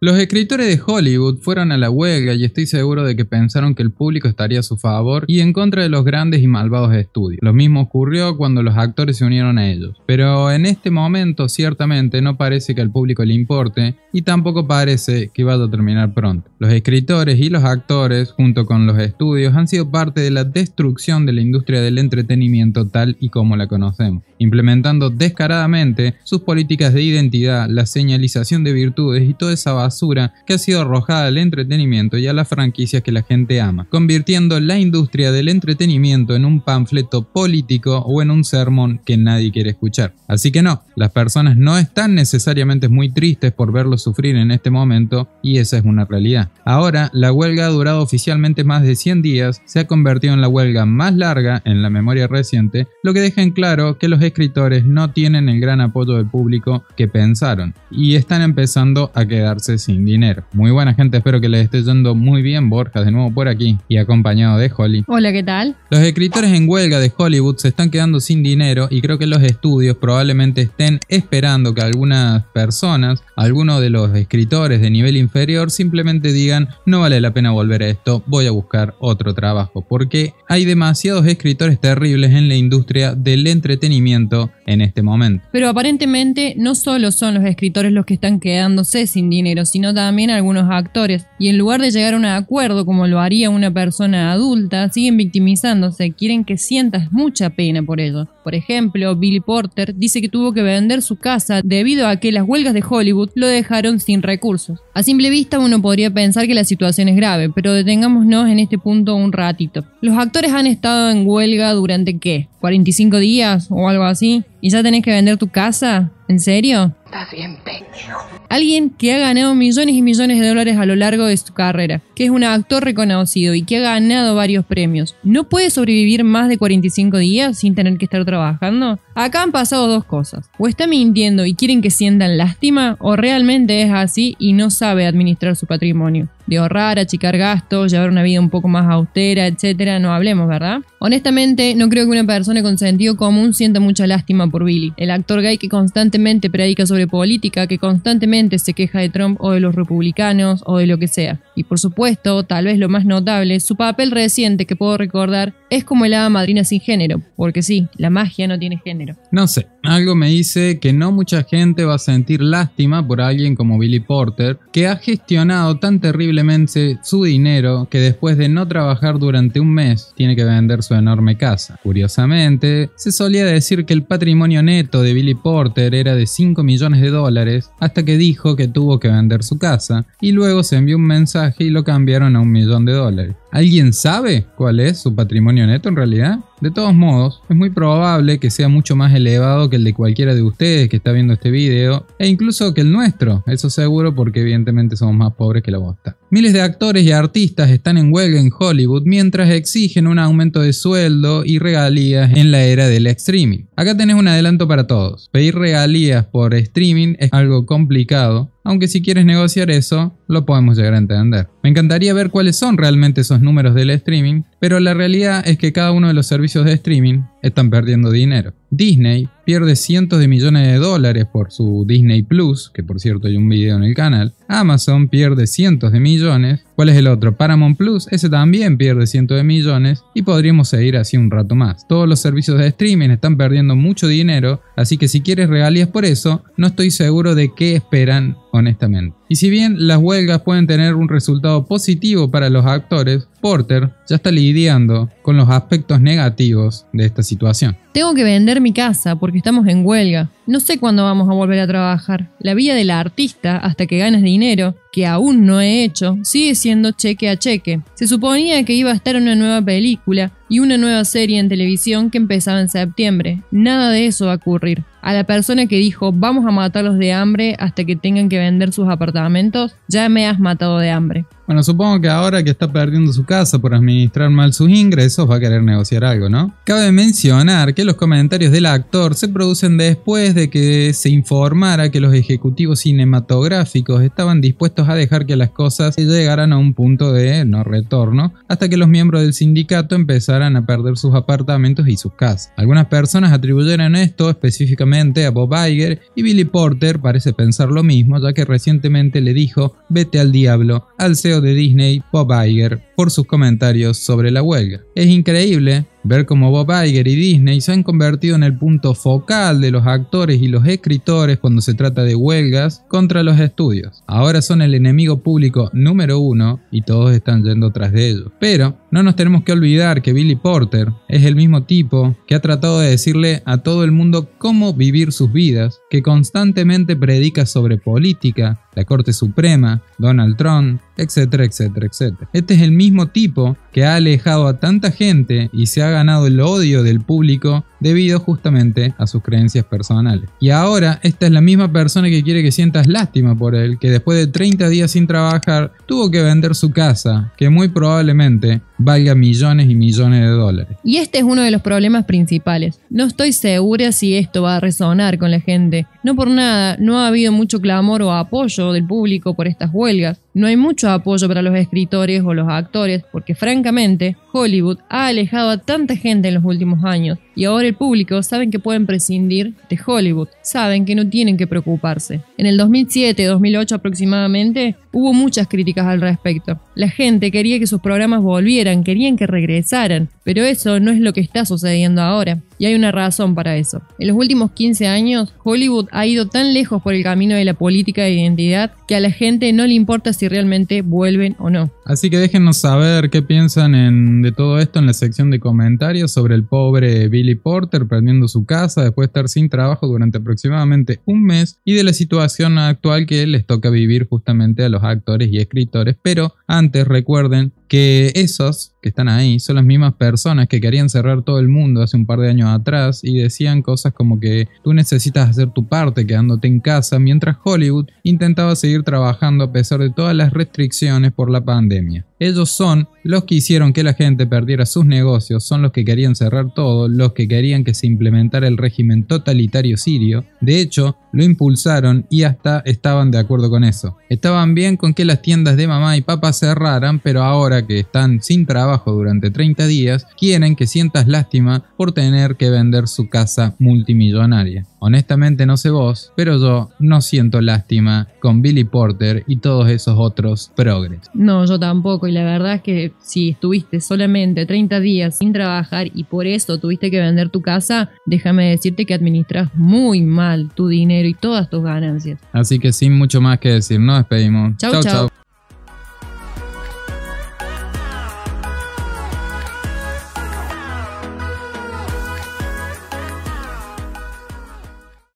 Los escritores de Hollywood fueron a la huelga y estoy seguro de que pensaron que el público estaría a su favor y en contra de los grandes y malvados estudios. Lo mismo ocurrió cuando los actores se unieron a ellos. Pero en este momento ciertamente no parece que al público le importe y tampoco parece que vaya a terminar pronto. Los escritores y los actores, junto con los estudios, han sido parte de la destrucción de la industria del entretenimiento tal y como la conocemos, implementando descaradamente sus políticas de identidad, la señalización de virtudes y toda esa basura que ha sido arrojada al entretenimiento y a las franquicias que la gente ama, convirtiendo la industria del entretenimiento en un panfleto político o en un sermón que nadie quiere escuchar. Así que no, las personas no están necesariamente muy tristes por verlo sufrir en este momento y esa es una realidad. Ahora, la huelga ha durado oficialmente más de 100 días, se ha convertido en la huelga más larga en la memoria reciente, lo que deja en claro que los escritores no tienen el gran apoyo del público que pensaron y están empezando a quedarse sin dinero. Muy buena gente, espero que les esté yendo muy bien. Borja, de nuevo por aquí y acompañado de Holly. Hola, ¿qué tal? Los escritores en huelga de Hollywood se están quedando sin dinero y creo que los estudios probablemente estén esperando que algunas personas, algunos de los escritores de nivel inferior, simplemente digan no vale la pena volver a esto, voy a buscar otro trabajo, porque hay demasiados escritores terribles en la industria del entretenimiento en este momento. Pero aparentemente no solo son los escritores los que están quedándose sin dinero, sino también algunos actores. Y en lugar de llegar a un acuerdo como lo haría una persona adulta, siguen victimizándose, quieren que sientas mucha pena por ello. Por ejemplo, Billy Porter dice que tuvo que vender su casa debido a que las huelgas de Hollywood lo dejaron sin recursos. A simple vista uno podría pensar que la situación es grave, pero detengámonos en este punto un ratito. Los actores han estado en huelga durante qué? ¿45 días o algo así? ¿Y ya tenés que vender tu casa? ¿En serio? Estás bien pendejo. Alguien que ha ganado millones y millones de dólares a lo largo de su carrera, que es un actor reconocido y que ha ganado varios premios, ¿no puede sobrevivir más de 45 días sin tener que estar trabajando? Acá han pasado dos cosas. O está mintiendo y quieren que sientan lástima, o realmente es así y no sabe administrar su patrimonio de ahorrar, achicar gastos, llevar una vida un poco más austera, etcétera, no hablemos, ¿verdad? Honestamente, no creo que una persona con sentido común sienta mucha lástima por Billy, el actor gay que constantemente predica sobre política, que constantemente se queja de Trump o de los republicanos o de lo que sea. Y por supuesto, tal vez lo más notable, su papel reciente que puedo recordar es como el hada madrina sin género, porque sí, la magia no tiene género. No sé, algo me dice que no mucha gente va a sentir lástima por alguien como Billy Porter, que ha gestionado tan terriblemente su dinero que después de no trabajar durante un mes tiene que vender su enorme casa. Curiosamente, se solía decir que el patrimonio neto de Billy Porter era de 5 millones de dólares hasta que dijo que tuvo que vender su casa y luego se envió un mensaje y lo cambiaron a un millón de dólares. ¿Alguien sabe cuál es su patrimonio neto en realidad? De todos modos, es muy probable que sea mucho más elevado que el de cualquiera de ustedes que está viendo este video, e incluso que el nuestro, eso seguro porque evidentemente somos más pobres que la bosta. Miles de actores y artistas están en huelga en Hollywood mientras exigen un aumento de sueldo y regalías en la era del streaming. Acá tenés un adelanto para todos. Pedir regalías por streaming es algo complicado, aunque si quieres negociar eso, lo podemos llegar a entender. Me encantaría ver cuáles son realmente esos números del streaming, pero la realidad es que cada uno de los servicios de streaming están perdiendo dinero. Disney, pierde cientos de millones de dólares por su Disney Plus, que por cierto hay un video en el canal. Amazon pierde cientos de millones. ¿Cuál es el otro? Paramount Plus, ese también pierde cientos de millones. Y podríamos seguir así un rato más. Todos los servicios de streaming están perdiendo mucho dinero, así que si quieres regalías por eso, no estoy seguro de qué esperan honestamente. Y si bien las huelgas pueden tener un resultado positivo para los actores, Porter ya está lidiando con los aspectos negativos de esta situación. Tengo que vender mi casa porque estamos en huelga. No sé cuándo vamos a volver a trabajar. La vida la artista, hasta que ganes dinero, aún no he hecho, sigue siendo cheque a cheque. Se suponía que iba a estar una nueva película y una nueva serie en televisión que empezaba en septiembre. Nada de eso va a ocurrir. A la persona que dijo vamos a matarlos de hambre hasta que tengan que vender sus apartamentos, ya me has matado de hambre. Bueno, supongo que ahora que está perdiendo su casa por administrar mal sus ingresos va a querer negociar algo, ¿no? Cabe mencionar que los comentarios del actor se producen después de que se informara que los ejecutivos cinematográficos estaban dispuestos a dejar que las cosas llegaran a un punto de no retorno, hasta que los miembros del sindicato empezaran a perder sus apartamentos y sus casas. Algunas personas atribuyeron esto específicamente a Bob Iger y Billy Porter parece pensar lo mismo, ya que recientemente le dijo vete al diablo al CEO de Disney, Bob Iger, por sus comentarios sobre la huelga. Es increíble Ver cómo Bob Iger y Disney se han convertido en el punto focal de los actores y los escritores cuando se trata de huelgas contra los estudios. Ahora son el enemigo público número uno y todos están yendo tras de ellos. Pero no nos tenemos que olvidar que Billy Porter es el mismo tipo que ha tratado de decirle a todo el mundo cómo vivir sus vidas, que constantemente predica sobre política, la Corte Suprema, Donald Trump, etcétera, etcétera, etcétera. Este es el mismo tipo que ha alejado a tanta gente y se ha ganado el odio del público debido justamente a sus creencias personales. Y ahora esta es la misma persona que quiere que sientas lástima por él, que después de 30 días sin trabajar tuvo que vender su casa, que muy probablemente valga millones y millones de dólares. Y este es uno de los problemas principales. No estoy segura si esto va a resonar con la gente, no por nada, no ha habido mucho clamor o apoyo del público por estas huelgas. No hay mucho apoyo para los escritores o los actores, porque francamente, Hollywood ha alejado a tanta gente en los últimos años, y ahora el público saben que pueden prescindir de Hollywood, saben que no tienen que preocuparse. En el 2007-2008 aproximadamente, hubo muchas críticas al respecto. La gente quería que sus programas volvieran, querían que regresaran, pero eso no es lo que está sucediendo ahora, y hay una razón para eso. En los últimos 15 años, Hollywood ha ido tan lejos por el camino de la política de identidad que a la gente no le importa si realmente vuelven o no. Así que déjenos saber qué piensan de todo esto en la sección de comentarios sobre el pobre Billy Porter perdiendo su casa después de estar sin trabajo durante aproximadamente un mes y de la situación actual que les toca vivir justamente a los actores y escritores. Pero antes recuerden que esos que están ahí son las mismas personas que querían cerrar todo el mundo hace un par de años atrás y decían cosas como que tú necesitas hacer tu parte quedándote en casa mientras Hollywood intentaba seguir trabajando a pesar de todas las restricciones por la pandemia. Ellos son los que hicieron que la gente perdiera sus negocios, son los que querían cerrar todo, los que querían que se implementara el régimen totalitario sirio. De hecho, lo impulsaron y hasta estaban de acuerdo con eso. Estaban bien con que las tiendas de mamá y papá cerraran, pero ahora que están sin trabajo durante 30 días, quieren que sientas lástima por tener que vender su casa multimillonaria. Honestamente no sé vos, pero yo no siento lástima con Billy Porter y todos esos otros progres. No, yo tampoco, y la verdad es que si estuviste solamente 30 días sin trabajar y por eso tuviste que vender tu casa, déjame decirte que administras muy mal tu dinero y todas tus ganancias. Así que sin mucho más que decir, nos despedimos. Chau, chau.